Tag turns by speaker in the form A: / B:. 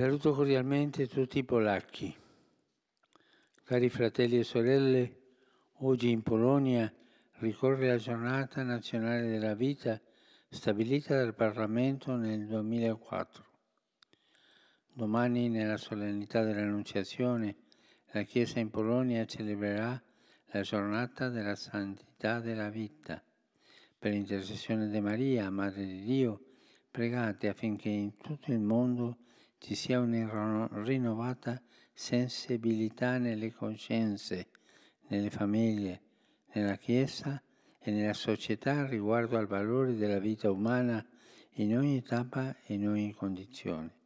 A: Saluto cordialmente tutti i polacchi. Cari fratelli e sorelle, oggi in Polonia ricorre la giornata nazionale della vita stabilita dal Parlamento nel 2004. Domani, nella solennità dell'Annunciazione, la Chiesa in Polonia celebrerà la giornata della santità della vita. Per intercessione di Maria, Madre di Dio, pregate affinché in tutto il mondo ci sia una rinnovata sensibilità nelle coscienze, nelle famiglie, nella Chiesa e nella società riguardo al valore della vita umana in ogni tappa e in ogni condizione.